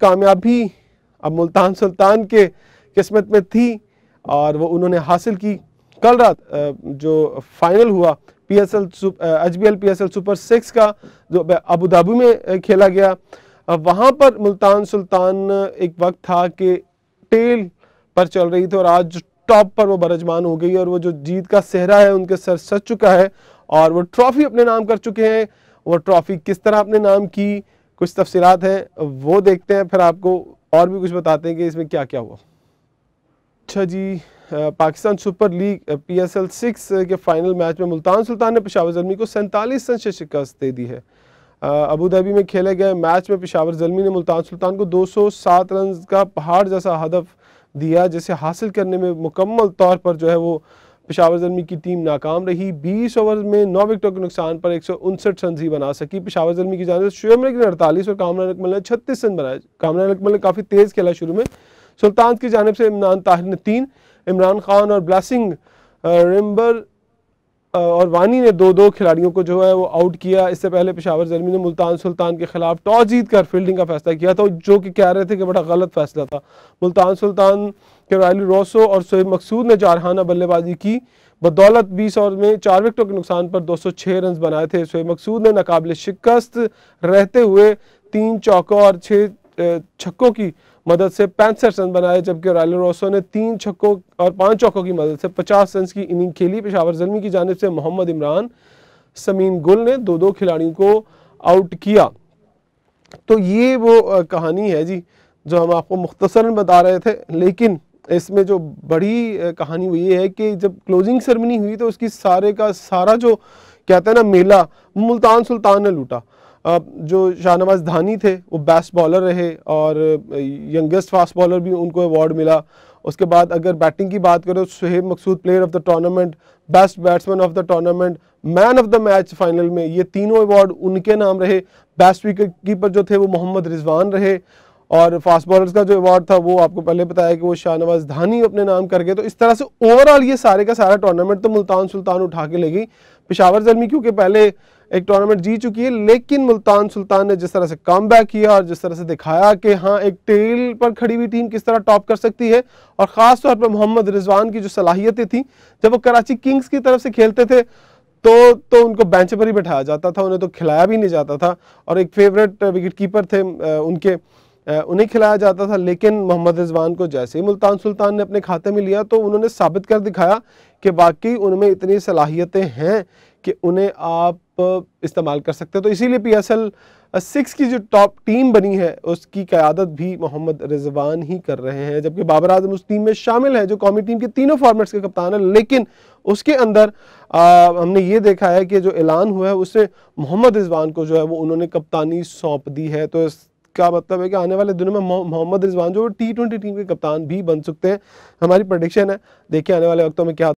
कामयाबी अब मुल्तान सुल्तान के किस्मत में थी और वो उन्होंने हासिल की कल रात जो फाइनल हुआ P S L H B L P S L super six का जो अबू धाबी में खेला गया वहाँ पर मुल्तान सुल्तान एक वक्त था कि टेल पर चल रही थी और आज टॉप पर वो बरजमान हो गई और वो जो जीत का सेहरा है उनके सर सच चुका है और वो ट्रॉफी अपने नाम कर चुके हैं वो ट्रॉफी किस तरह अपने नाम की कुछ तफसीत है वो देखते हैं फिर आपको और भी कुछ बताते हैं कि इसमें क्या क्या हुआ अच्छा जी Pakistan super league P S L six के फाइनल मैच में मुल्तान सुल्तान ने पेशावर जलमी को सैंतालीस रन से शिकस्त दे दी है अबू धाबी में खेले गए मैच में पेशावर जलमी ने मुल्तान सुल्तान को 207 रन का पहाड़ जैसा हदफ दिया जिसे हासिल करने में मुकम्मल तौर पर जो है वो पिशावर जर्मी की टीम नाकाम रही बीस ओवर में नौ विकेटों के नुकसान पर एक सौ उनसठ रन ही बना सकी पिशावर जलमी की जानब शुएब ने अड़तालीस और कामरान अकमल ने छत्तीस रन बनाए कामरान अकमल ने काफ़ी तेज़ खेला शुरू में सुल्तान की जानब से इमरान ताहिर ने तीन इमरान खान और ब्लासिंग रिम्बर और वानी ने दो दो खिलाड़ियों को जो है वो आउट किया इससे पहले पिशावर जर्मी ने मुल्तान सुल्तान के खिलाफ टॉस जीत कर फील्डिंग का फैसला किया था जो कि कह रहे थे कि बड़ा गलत फैसला था मुल्तान सुल्तान के रायली रोसो और सोएब मकसूद ने चारहाना बल्लेबाजी की बदौलत 20 ओवर में चार विकेटों के नुकसान पर 206 रन बनाए थे सोएब मकसूद ने नाकबिल शिकस्त रहते हुए तीन चौकों और छः छक्कों की मदद से पैंसठ रन बनाए जबकि रायलो रोसो ने तीन छक्कों और पांच चौकों की मदद से पचास रन की इनिंग खेली पेशावर जलमी की जानब से मोहम्मद इमरान समीन गुल ने दो दो खिलाड़ियों को आउट किया तो ये वो कहानी है जी जो हम आपको मुख्तसर बता रहे थे लेकिन इसमें जो बड़ी कहानी वो ये है कि जब क्लोजिंग सेरेमनी हुई तो उसकी सारे का सारा जो कहते हैं ना मेला मुल्तान सुल्तान ने लूटा जो शाहनवाज धानी थे वो बेस्ट बॉलर रहे और यंगेस्ट फास्ट बॉलर भी उनको अवार्ड मिला उसके बाद अगर बैटिंग की बात करें Sohaib Maqsood player of the tournament best batsman of the tournament man of the match final में ये तीनों अवार्ड उनके नाम रहे बेस्ट विकेट कीपर जो थे वो मोहम्मद रिजवान रहे और फास्ट बॉलर्स का जो अवार्ड था वो आपको पहले बताया कि वो शाहनवाज धानी अपने नाम कर गए तो इस तरह से ओवरऑल ये सारे का सारा टूर्नामेंट तो मुल्तान सुल्तान उठा के ले गई पिशावर जर्मी क्योंकि पहले एक टूर्नामेंट जीत चुकी है लेकिन मुल्तान सुल्तान ने जिस तरह से कम किया और जिस तरह से दिखाया कि हाँ एक टेल पर खड़ी हुई टीम किस तरह टॉप कर सकती है और ख़ास तौर पर मोहम्मद रिजवान की जो सलाहियतें थी जब वो कराची किंग्स की तरफ से खेलते थे तो तो उनको बेंच पर ही बैठाया जाता था उन्हें तो खिलाया भी नहीं जाता था और एक फेवरेट विकेट कीपर थे उनके उन्हें खिलाया जाता था लेकिन मोहम्मद रिजवान को जैसे ही मुल्तान सुल्तान ने अपने खाते में लिया तो उन्होंने साबित कर दिखाया कि बाकी उनमें इतनी सलाहियतें हैं कि उन्हें आप इस्तेमाल कर सकते हैं तो इसीलिए पी एस एल सिक्स की जो टॉप टीम बनी है उसकी क़्यादत भी मोहम्मद रिजवान ही कर रहे हैं जबकि बाबर आजम उस टीम में शामिल है जो कौमी टीम के तीनों फॉर्मेट्स के कप्तान है लेकिन उसके अंदर आ, हमने ये देखा है कि जो ऐलान हुआ है उससे मोहम्मद रिजवान को जो है वो उन्होंने कप्तानी सौंप दी है तो इसका मतलब है कि आने वाले दिनों में मोहम्मद रिजवान जो टी ट्वेंटी टीम के कप्तान भी बन सकते हैं हमारी प्रडिक्शन है देखिए आने वाले वक्तों में क्या